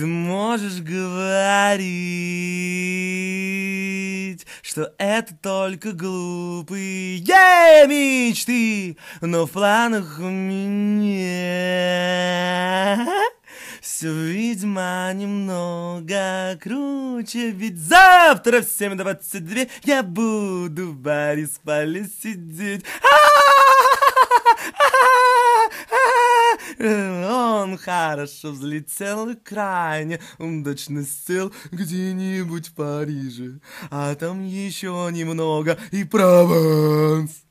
Ты можешь говорить, что это только глупые мечты, но в планах у меня все, видимо, немного круче, ведь завтра в 7.22 я буду в Борисполе сидеть. А он хорошо взлетел к крайне удачно сел где-нибудь в Париже, а там еще немного и Прованс.